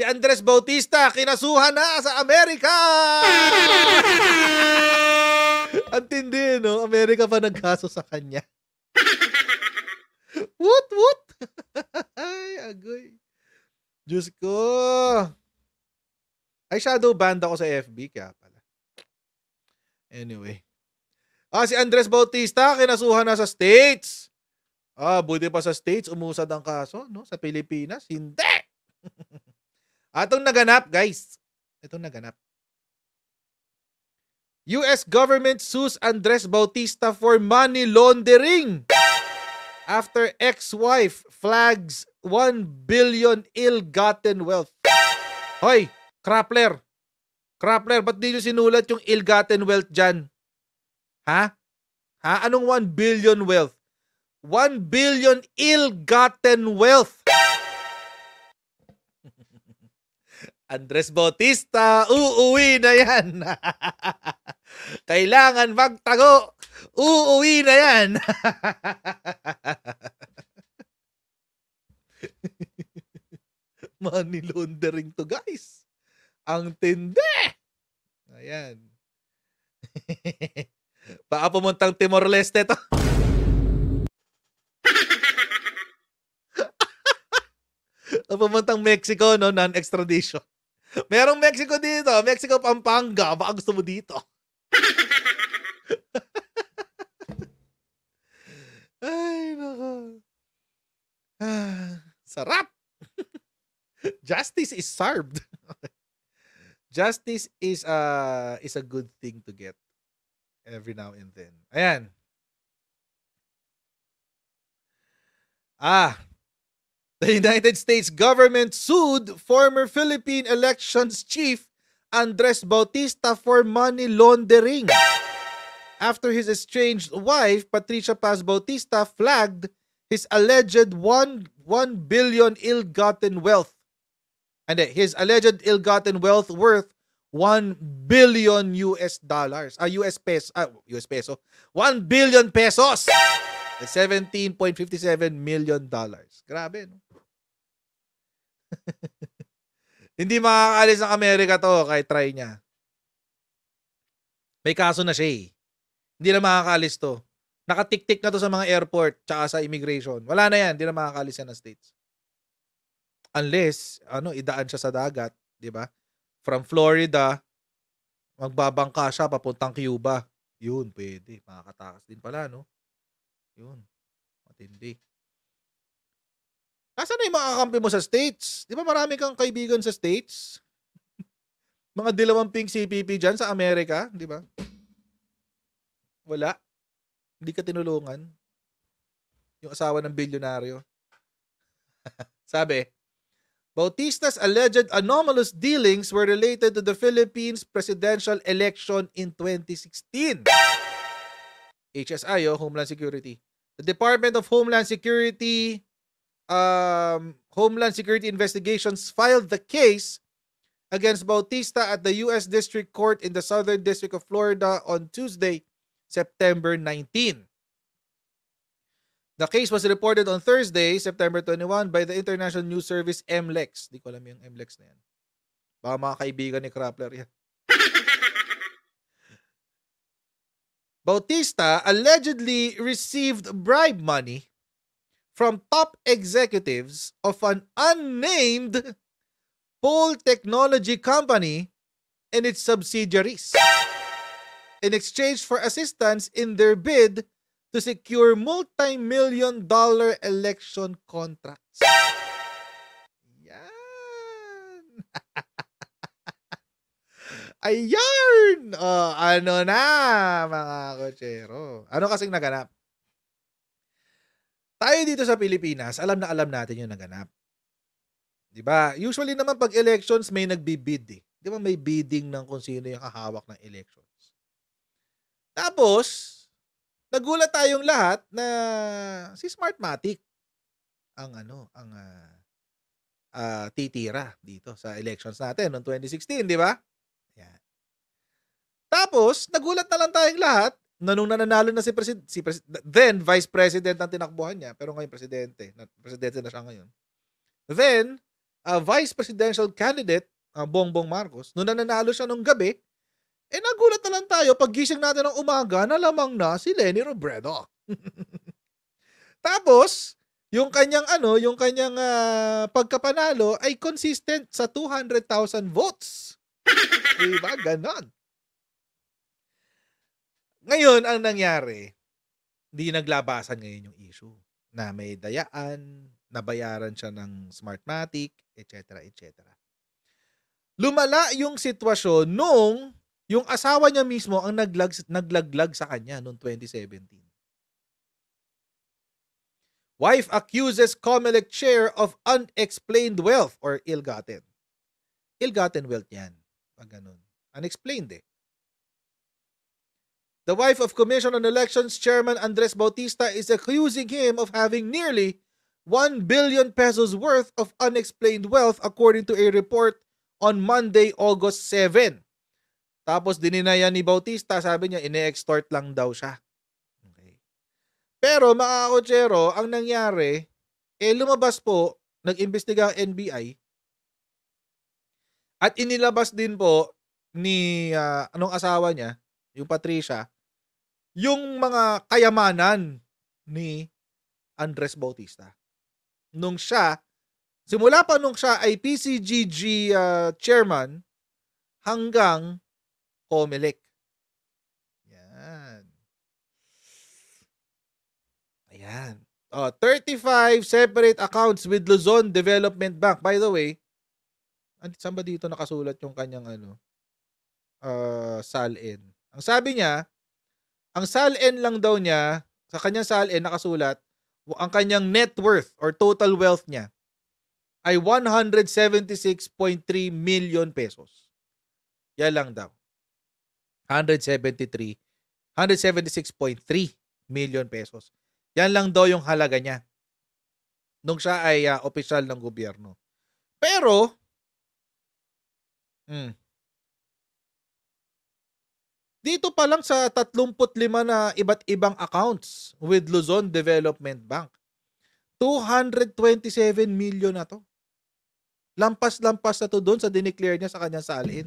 Si Andres Bautista, kinasuhan na sa Amerika! Ang tindi, no? Amerika pa nagkaso sa kanya. what, what? Ay, agoy. Diyos ko. Ay, shadow band ako sa FB, kaya pala. Anyway. Ah, si Andres Bautista, kinasuhan na sa States. Ah, buti pa sa States, umusad ang kaso, no? Sa Pilipinas, hindi! Atong naganap, guys. Itong naganap. US government sues Andres Bautista for money laundering after ex-wife flags 1 billion ill-gotten wealth. Hoy, Crapler. Crapler, ba't di nyo sinulat yung ill-gotten wealth dyan? Ha? Ha? Anong 1 billion wealth? 1 billion ill-gotten wealth. Andres Bautista, uuwi na yan. Kailangan magtago. Uuwi na yan. Money laundering to guys. Ang tindi. Ayan. Baka pumuntang Timor-Leste to. pumuntang Mexico, no? Non-extradition. Merong Mexico dito. Mexico, Pampanga. Baka gusto mo dito. Ay, nako. Ah, sarap! Justice is served. Justice is a uh, is a good thing to get every now and then. Ayan. Ah, The United States government sued former Philippine elections chief Andres Bautista for money laundering after his estranged wife, Patricia Paz Bautista, flagged his alleged 1, 1 billion ill-gotten wealth. And eh, his alleged ill-gotten wealth worth 1 billion US dollars, uh, US peso, uh, US peso, 1 billion pesos. $17.57 million dollars. Grabe, no? Hindi makakaalis ng Amerika to kahit try niya. May kaso na siya eh. Hindi na makakaalis to. Nakatiktik na to sa mga airport tsaka sa immigration. Wala na yan. Hindi na makakaalis yan ng States. Unless, ano, idaan siya sa dagat, di ba? From Florida, magbabangka siya papuntang Cuba. Yun, pwede. Makakatakas din pala, no? Yun. Matindi. Nasaan na yung mga mo sa States? Di ba marami kang kaibigan sa States? mga dilawang pink CPP dyan sa Amerika, di ba? Wala. Hindi ka tinulungan. Yung asawa ng bilyonaryo. Sabi, Bautista's alleged anomalous dealings were related to the Philippines presidential election in 2016. HSIO, Homeland Security. the Department of Homeland Security um, Homeland Security Investigations filed the case against Bautista at the U.S. District Court in the Southern District of Florida on Tuesday, September 19. The case was reported on Thursday, September 21 by the International News Service MLEX. Di ko alam yung MLEX na yan. Baka mga kaibigan ni Crappler yan. Bautista allegedly received bribe money from top executives of an unnamed poll technology company and its subsidiaries in exchange for assistance in their bid to secure multi-million dollar election contracts. Yan. Ayun! O, oh, ano na, mga kotsero. Ano kasing naganap? Tayo dito sa Pilipinas, alam na alam natin yung naganap. 'Di ba? Usually naman pag elections may nagbibid eh. 'Di ba may bidding ng kung sino yung hahawak ng elections. Tapos nagulat tayong lahat na si Smartmatic ang ano, ang uh, uh, titira dito sa elections natin noong 2016, 'di ba? Yan. Tapos, nagulat na lang tayong lahat na nung nananalo na si President, si Pres- then Vice President ang tinakbuhan niya, pero ngayon Presidente, na, Presidente na siya ngayon. Then, a Vice Presidential Candidate, uh, Bongbong Marcos, nung nananalo siya nung gabi, eh nagulat na lang tayo, paggising natin ng umaga, na lamang na si Lenny Robredo. Tapos, yung kanyang ano, yung kanyang uh, pagkapanalo ay consistent sa 200,000 votes. diba? Ganon. Ngayon, ang nangyari, hindi naglabasan ngayon yung issue na may dayaan, nabayaran siya ng Smartmatic, etc. etc. Lumala yung sitwasyon nung yung asawa niya mismo ang naglag, naglaglag sa kanya noong 2017. Wife accuses Comelec chair of unexplained wealth or ill-gotten. Ill-gotten wealth yan. Pag ganun. Unexplained eh. The wife of Commission on Elections Chairman Andres Bautista is accusing him of having nearly 1 billion pesos worth of unexplained wealth according to a report on Monday, August 7. Tapos dininaya ni Bautista, sabi niya, ine-extort lang daw siya. Okay. Pero mga kotsero, ang nangyari, eh lumabas po, nag-imbestiga ang NBI, at inilabas din po ni uh, anong asawa niya, yung Patricia, yung mga kayamanan ni Andres Bautista. Nung siya, simula pa nung siya ay PCGG uh, ah, chairman hanggang Comelec. Yan. Ayan. Oh, 35 separate accounts with Luzon Development Bank. By the way, saan ba dito nakasulat yung kanyang ano, uh, salin. Ang sabi niya, ang salin lang daw niya, sa kanyang salin nakasulat, ang kanyang net worth or total wealth niya ay 176.3 million pesos. Yan lang daw. 173 176.3 million pesos. Yan lang daw yung halaga niya nung siya ay uh, opisyal ng gobyerno. Pero Mm. Dito pa lang sa 35 na iba't ibang accounts with Luzon Development Bank. 227 million na to. Lampas-lampas na to doon sa dineclare niya sa kanyang salin.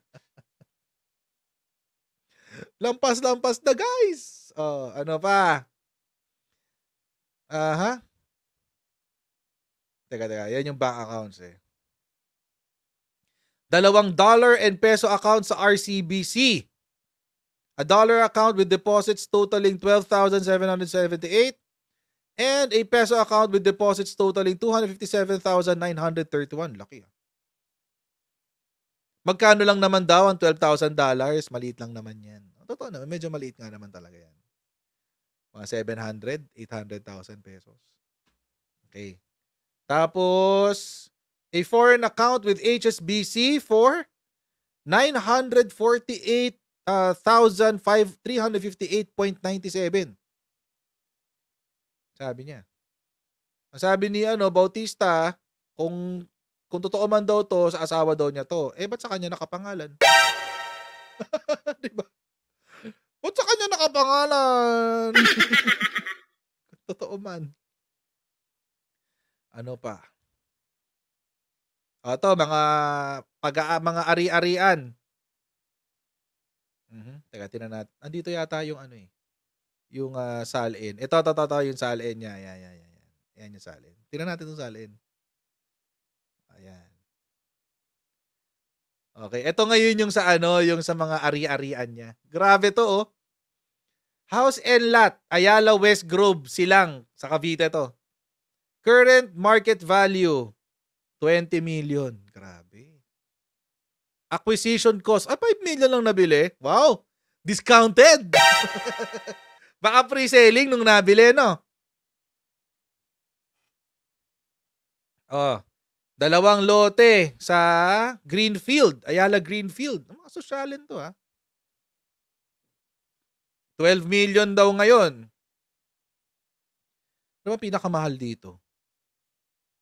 Lampas-lampas na guys. Oh, ano pa? Aha. Uh-huh. Teka, teka. Yan yung bank accounts eh. Dalawang dollar and peso account sa RCBC. A dollar account with deposits totaling 12,778 and a peso account with deposits totaling 257,931. Laki ah. Magkano lang naman daw ang $12,000? Maliit lang naman yan. Totoo naman, medyo maliit nga naman talaga yan. Mga 700, 800,000 pesos. Okay. Tapos, a foreign account with HSBC for 948,358.97. Uh, sabi niya. Sabi ni ano, Bautista, kung kung totoo man daw to, sa asawa daw niya to, eh ba't sa kanya nakapangalan? di ba? Ba't sa kanya nakapangalan? totoo man. Ano pa? O, to, mga pag mga ari-arian. Mhm. Teka, tingnan natin. Andito yata yung ano eh. Yung uh, salin. Ito, to, to, to, yung salin niya. Yan, yan, yan. Yan, yung salin. Tingnan natin yung salin. Ayan. Okay, ito ngayon yung sa ano, yung sa mga ari-arian niya. Grabe to, oh. House and Lot, Ayala West Grove, Silang, sa Cavite to. Current market value, 20 million. Grabe. Acquisition cost, ah, 5 million lang nabili. Wow! Discounted! Baka pre-selling nung nabili, no? Oh, dalawang lote sa Greenfield, Ayala Greenfield. Mga sosyalin to, ha? 12 million daw ngayon. Ano ba pinakamahal dito?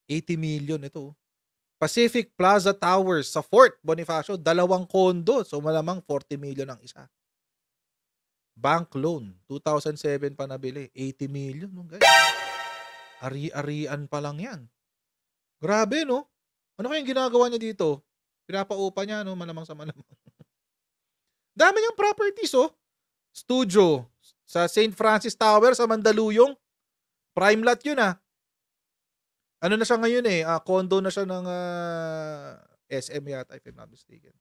80 million ito. Oh. Pacific Plaza Towers sa Fort Bonifacio, dalawang kondo. So malamang 40 million ang isa. Bank loan, 2007 pa nabili, 80 million. Nung guys. Ari-arian pa lang yan. Grabe, no? Ano kayang ginagawa niya dito? Pinapaupa niya, no? Malamang sa malamang. Dami niyang properties, oh. Studio sa St. Francis Tower sa Mandaluyong. Prime lot yun, ah. Ano na siya ngayon eh, uh, condo na siya ng uh, ah, SM yata if I'm not mistaken.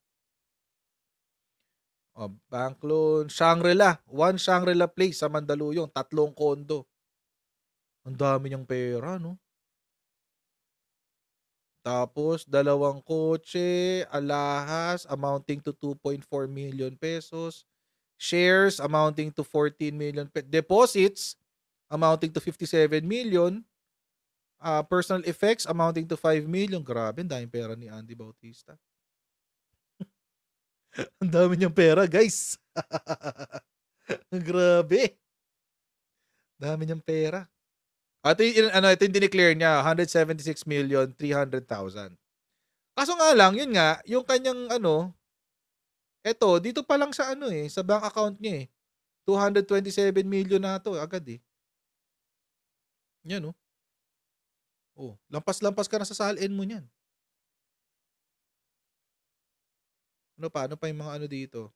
Oh, bank loan, Shangri-La, one Shangri-La place sa Mandaluyong, tatlong condo. Ang dami niyang pera, no? Tapos, dalawang kotse, alahas, amounting to 2.4 million pesos. Shares, amounting to 14 million. Pe- deposits, amounting to 57 million. Uh, personal effects amounting to 5 million. Grabe, ang daming pera ni Andy Bautista. ang dami niyang pera, guys. Grabe. Dami niyang pera. At ano, ito yung dineclare niya, 176 million, 300,000. Kaso nga lang, yun nga, yung kanyang ano, eto, dito pa lang sa ano eh, sa bank account niya eh. 227 million na to agad eh. Yan oh. Oh, lampas-lampas ka na sa salin mo niyan. Ano pa? Ano pa yung mga ano dito?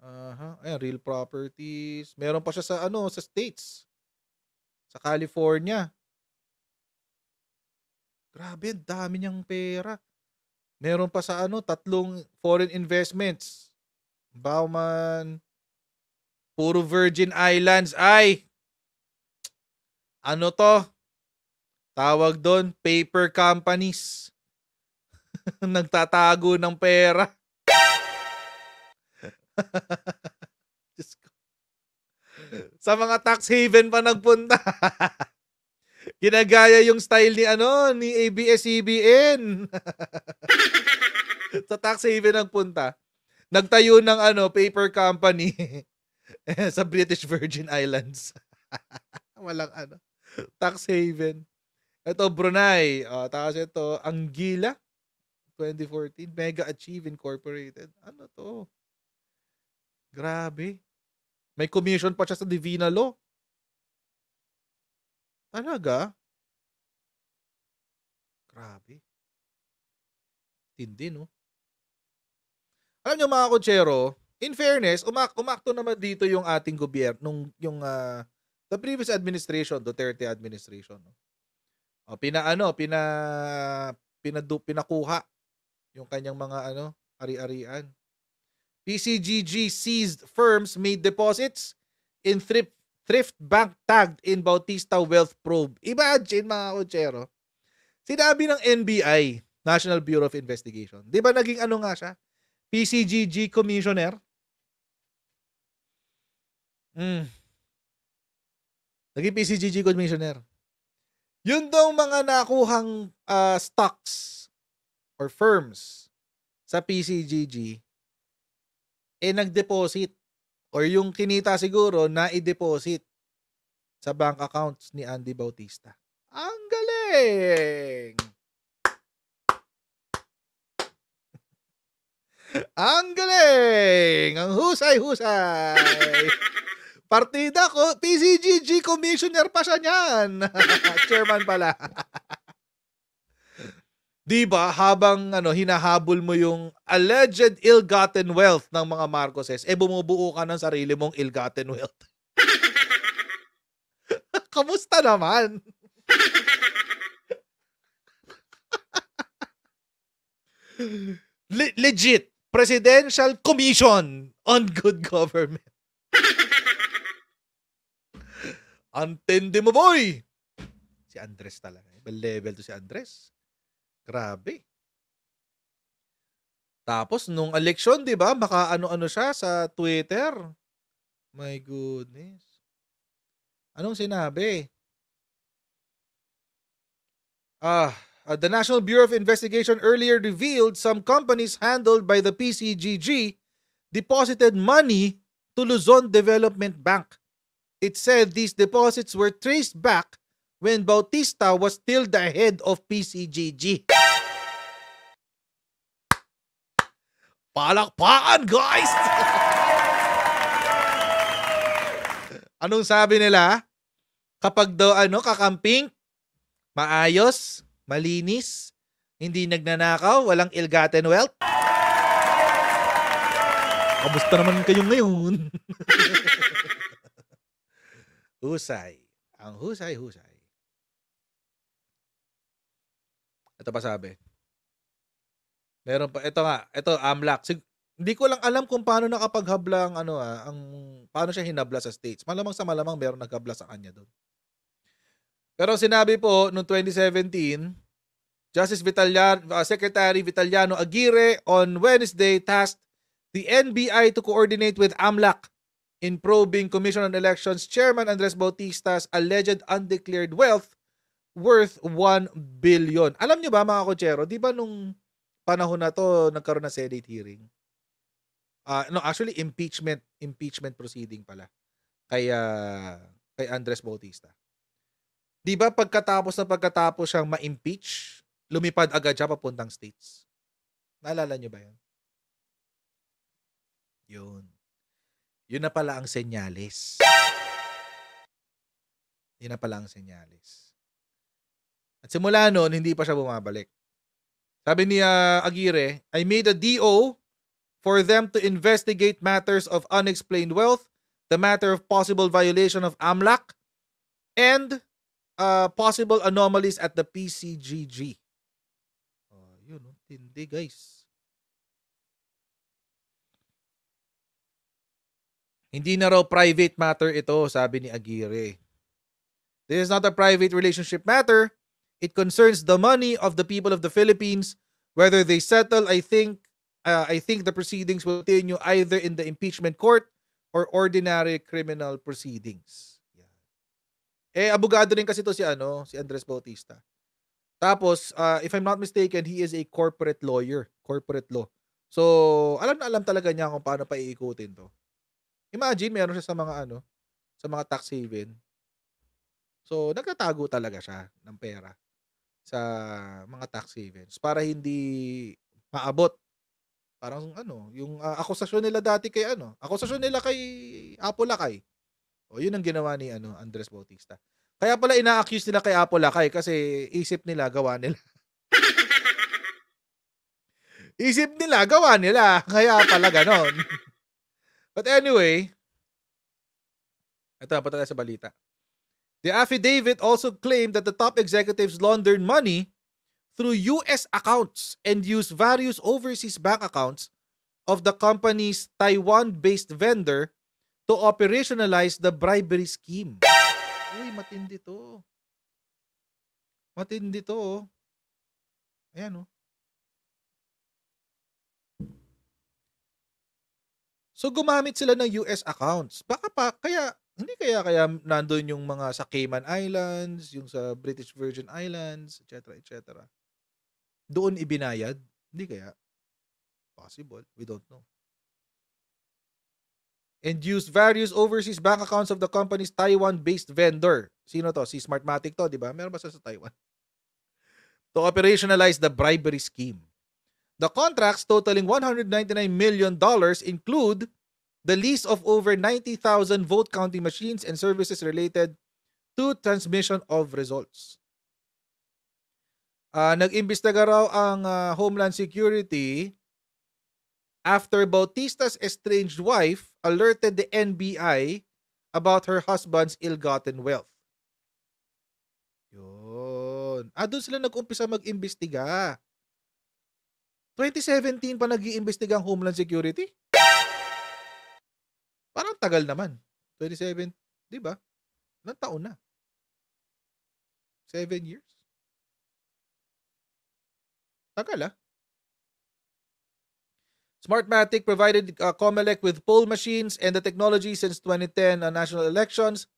Aha, uh-huh. ayan, real properties. Meron pa siya sa ano, sa states. Sa California. Grabe, dami niyang pera. Meron pa sa ano, tatlong foreign investments. Bauman, puro Virgin Islands. Ay, ano to? Tawag doon, paper companies. Nagtatago ng pera. Sa mga tax haven pa nagpunta. Ginagaya yung style ni ano, ni ABS-CBN. Sa tax haven nagpunta. Nagtayo ng ano, paper company sa British Virgin Islands. Walang ano, tax haven. Ito, Brunei. Uh, tapos ito, Anguilla. 2014. Mega Achieve Incorporated. Ano to? Grabe. May commission pa siya sa Divina Law. Talaga? Grabe. Tindi, no? Alam niyo mga kutsero, in fairness, umak umakto naman dito yung ating gobyerno, yung uh, the previous administration, Duterte administration. No? O, oh, ano, pina, pinadu, pinakuha yung kanyang mga ano, ari-arian. PCGG seized firms made deposits in thrift, thrift bank tagged in Bautista Wealth Probe. Imagine mga kutsero. Sinabi ng NBI, National Bureau of Investigation. Di ba naging ano nga siya? PCGG Commissioner? Mm. Naging PCGG Commissioner. Yun daw mga nakuhang uh, stocks or firms sa PCGG, eh nag-deposit or yung kinita siguro na i-deposit sa bank accounts ni Andy Bautista. Ang galing! Ang galing! Ang husay-husay! Partida ko, PCGG commissioner pa siya niyan. Chairman pala. 'Di ba habang ano hinahabol mo yung alleged ill-gotten wealth ng mga Marcoses, eh bumubuo ka ng sarili mong ill-gotten wealth. Kamusta naman? Le- legit presidential commission on good government. Ang mo, boy! Si Andres talaga. Ibang level to si Andres. Grabe. Tapos, nung election, di ba, baka ano-ano siya sa Twitter. My goodness. Anong sinabi? Ah, uh, the National Bureau of Investigation earlier revealed some companies handled by the PCGG deposited money to Luzon Development Bank it said these deposits were traced back when Bautista was still the head of PCGG. Palakpakan, guys! Anong sabi nila? Kapag daw ano, kakamping, maayos, malinis, hindi nagnanakaw, walang ill-gotten wealth. Kamusta naman kayo ngayon? Husay. Ang husay, husay. Ito pa sabi. Meron pa. Ito nga. Ito, Amlak. Sig- hindi ko lang alam kung paano nakapaghabla ang ano ah, ang paano siya hinabla sa States. Malamang sa malamang meron naghabla sa kanya doon. Pero sinabi po noong 2017, Justice Vitaliano, uh, ah, Secretary Vitaliano Aguirre on Wednesday tasked the NBI to coordinate with AMLAC in probing Commission on Elections Chairman Andres Bautista's alleged undeclared wealth worth 1 billion. Alam nyo ba mga kochero, di ba nung panahon na to nagkaroon ng Senate hearing? Uh, no, actually impeachment impeachment proceeding pala kay uh, kay Andres Bautista. 'Di ba pagkatapos na pagkatapos siyang ma-impeach, lumipad agad siya papuntang states. Naalala niyo ba 'yon? 'Yun. Yun na pala ang senyalis. Yun na pala ang senyalis. At simula noon, hindi pa siya bumabalik. Sabi ni uh, Aguirre, I made a DO for them to investigate matters of unexplained wealth, the matter of possible violation of AMLAC, and uh, possible anomalies at the PCGG. Uh, oh, yun, oh, tindi guys. Hindi na raw private matter ito, sabi ni Aguirre. This is not a private relationship matter. It concerns the money of the people of the Philippines. Whether they settle, I think, uh, I think the proceedings will continue either in the impeachment court or ordinary criminal proceedings. Yeah. Eh, abogado rin kasi to si, ano, si Andres Bautista. Tapos, uh, if I'm not mistaken, he is a corporate lawyer, corporate law. So, alam na alam talaga niya kung paano paiikutin to. Imagine, meron siya sa mga ano, sa mga tax haven. So, nagtatago talaga siya ng pera sa mga tax havens para hindi maabot. Parang ano, yung uh, akusasyon nila dati kay ano, akusasyon nila kay Apo Lakay. O, yun ang ginawa ni ano, Andres Bautista. Kaya pala ina-accuse nila kay Apo Lakay kasi isip nila, gawa nila. isip nila, gawa nila. Kaya pala ganon. But anyway, ito, punta tayo sa balita. The affidavit also claimed that the top executives laundered money through US accounts and used various overseas bank accounts of the company's Taiwan-based vendor to operationalize the bribery scheme. Uy, matindi to. Matindi to. Oh. Ayan, oh. So gumamit sila ng US accounts. Baka pa, kaya, hindi kaya kaya nandoon yung mga sa Cayman Islands, yung sa British Virgin Islands, etc. etc. Doon ibinayad? Hindi kaya? Possible. We don't know and use various overseas bank accounts of the company's Taiwan-based vendor. Sino to? Si Smartmatic to, di ba? Meron ba sa Taiwan? To operationalize the bribery scheme. The contracts totaling $199 million include the lease of over 90,000 vote counting machines and services related to transmission of results. Uh, nag-imbestiga raw ang uh, Homeland Security after Bautista's estranged wife alerted the NBI about her husband's ill-gotten wealth. Yun. Ah, doon sila nag-umpisa mag-imbestiga. 2017 pa nag-iimbestiga ang Homeland Security? Parang tagal naman. 27, di ba? Nang taon na? Seven years? Tagal ah. Smartmatic provided uh, Comelec with poll machines and the technology since 2010 uh, national elections.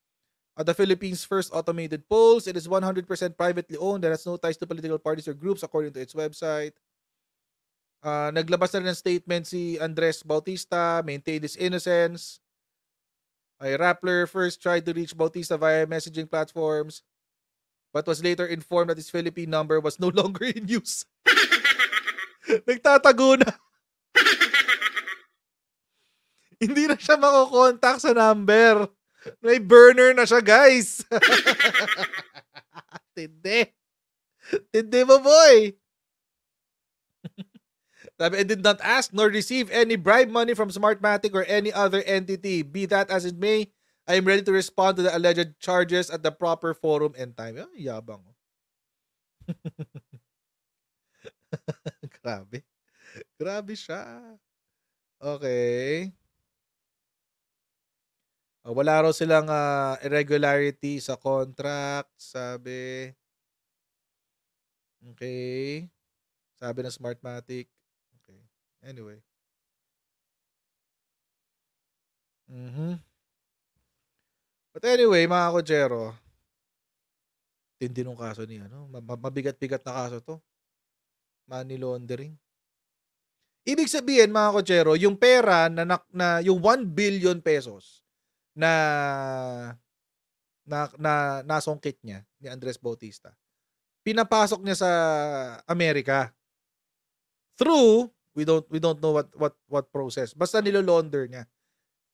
Uh, the Philippines' first automated polls. It is 100% privately owned and has no ties to political parties or groups, according to its website. Uh, naglabas na rin ng statement si Andres Bautista, maintain his innocence. A Rappler first tried to reach Bautista via messaging platforms but was later informed that his Philippine number was no longer in use. Nagtatago na. Hindi na siya makokontakt sa number. May burner na siya, guys. Tindi. Tindi mo, boy. I did not ask nor receive any bribe money from Smartmatic or any other entity. Be that as it may, I am ready to respond to the alleged charges at the proper forum and time. Oh, yabang. Grabe. Grabe siya. Okay. Oh, wala raw silang uh, irregularity sa contract, sabi. Okay. Sabi ng Smartmatic. Anyway. Mm-hmm. But anyway, mga kojero, tindi nung kaso niya, no? Mabigat-bigat na kaso to. Money laundering. Ibig sabihin, mga kotsero, yung pera na, na, na yung 1 billion pesos na na, na nasongkit niya ni Andres Bautista, pinapasok niya sa Amerika through We don't we don't know what what what process. Basta nilo nilolonder niya.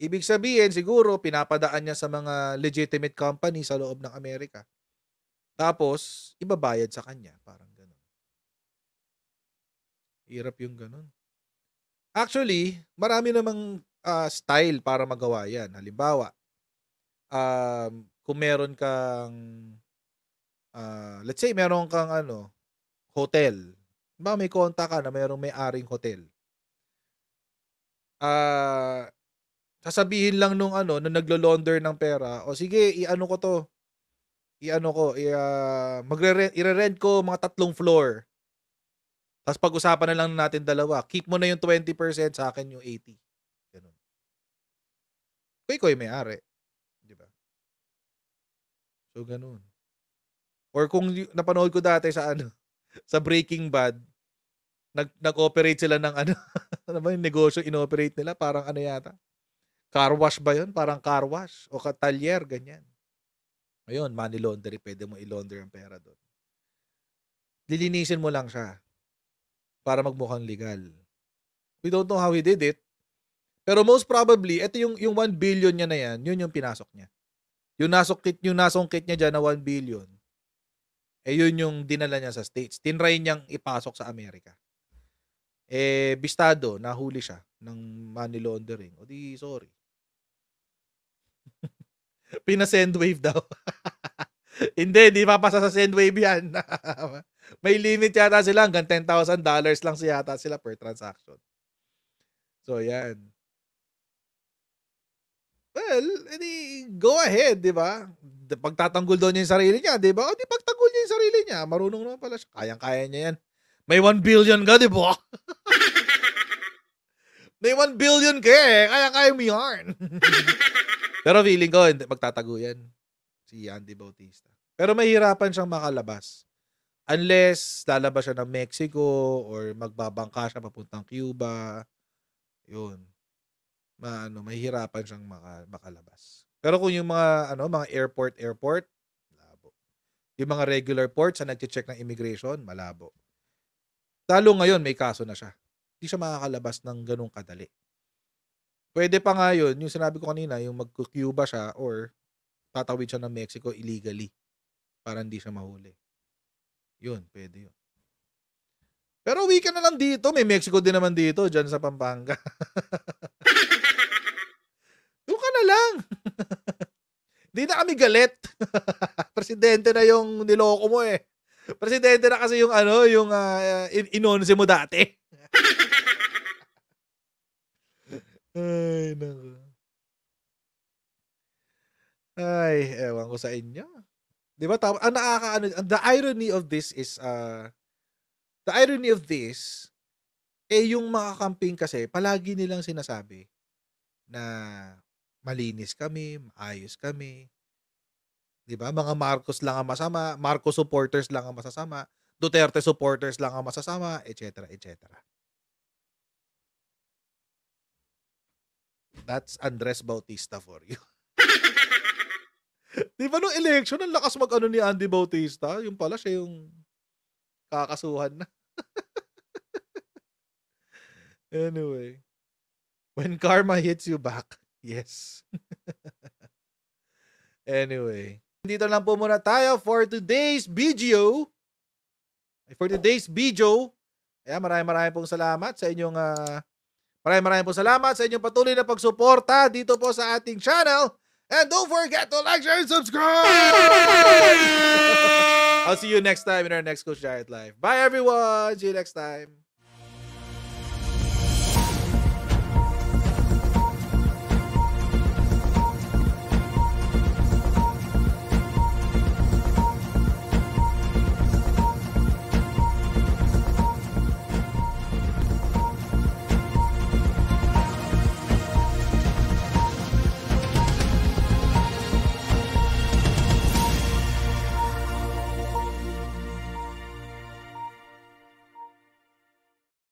Ibig sabihin siguro pinapadaan niya sa mga legitimate company sa loob ng Amerika. Tapos ibabayad sa kanya, parang ganoon. Hirap yung ganoon. Actually, marami namang uh, style para magawa 'yan. Halimbawa, um, kung meron kang uh, let's say meron kang ano, hotel ba may konta ka na mayroong may-aring hotel. Ah, uh, sasabihin lang nung ano, nung naglo-launder ng pera, o sige, iano ko to. Iano ko, i uh, ah, magre-rent, rent ko mga tatlong floor. Tapos pag-usapan na lang natin dalawa. Keep mo na yung 20% sa akin yung 80. Ganun. Kuy koy may-ari. Di ba? So ganun. Or kung napanood ko dati sa ano, sa Breaking Bad, nag, nag-operate sila ng ano, ano ba yung negosyo inoperate nila? Parang ano yata? Car wash ba yun? Parang car wash o katalyer, ganyan. Ayun, money laundering, pwede mo i-launder ang pera doon. Lilinisin mo lang siya para magmukhang legal. We don't know how he did it. Pero most probably, ito yung, yung 1 billion niya na yan, yun yung pinasok niya. Yung nasungkit, yung kit niya dyan na 1 billion, eh yun yung dinala niya sa States. Tinry niyang ipasok sa Amerika. Eh, bistado, nahuli siya ng money laundering. O di, sorry. Pina-send wave daw. Hindi, di papasa sa send wave yan. May limit yata sila. Hanggang $10,000 lang siya yata sila per transaction. So, yan. Well, edi, go ahead, di ba? pagtatanggol daw niya yung sarili niya, di ba? O di pagtanggol niya yung sarili niya. Marunong naman pala siya. Kayang-kaya niya yan. May 1 billion ka, di ba? May 1 billion ka eh. Kaya-kaya mo yan. Pero feeling ko, hindi, magtatago yan. Si Andy Bautista. Pero mahirapan siyang makalabas. Unless lalabas siya ng Mexico or magbabangka siya papuntang Cuba. Yun. Maano, ano, mahirapan siyang maka, makalabas. Pero kung yung mga ano, mga airport airport, malabo. Yung mga regular ports na nagche-check ng immigration, malabo. Talo ngayon may kaso na siya. Hindi siya makakalabas ng ganung kadali. Pwede pa nga yun, yung sinabi ko kanina, yung mag-Cuba siya or tatawid siya ng Mexico illegally para hindi siya mahuli. Yun, pwede yun. Pero weekend na lang dito. May Mexico din naman dito, dyan sa Pampanga. na lang. Hindi na kami galit. Presidente na yung niloko mo eh. Presidente na kasi yung ano, yung uh, inonse mo dati. Ay, naku. Ay, ewan ko sa inyo. 'Di ba? Tama, ang nakakaano, the irony of this is uh the irony of this eh yung mga campaign kasi palagi nilang sinasabi na malinis kami, maayos kami. 'Di ba? Mga Marcos lang ang masama, Marcos supporters lang ang masasama, Duterte supporters lang ang masasama, etc., etc. That's Andres Bautista for you. Di ba nung election, ang lakas mag-ano ni Andy Bautista? Yung pala siya yung kakasuhan na. anyway. When karma hits you back, Yes. anyway. Dito lang po muna tayo for today's video. For today's video. Ayan, maraming maraming pong salamat sa inyong... Uh, maraming maraming pong salamat sa inyong patuloy na pagsuporta dito po sa ating channel. And don't forget to like, share, and subscribe! I'll see you next time in our next Coach Diet Live. Bye, everyone. See you next time.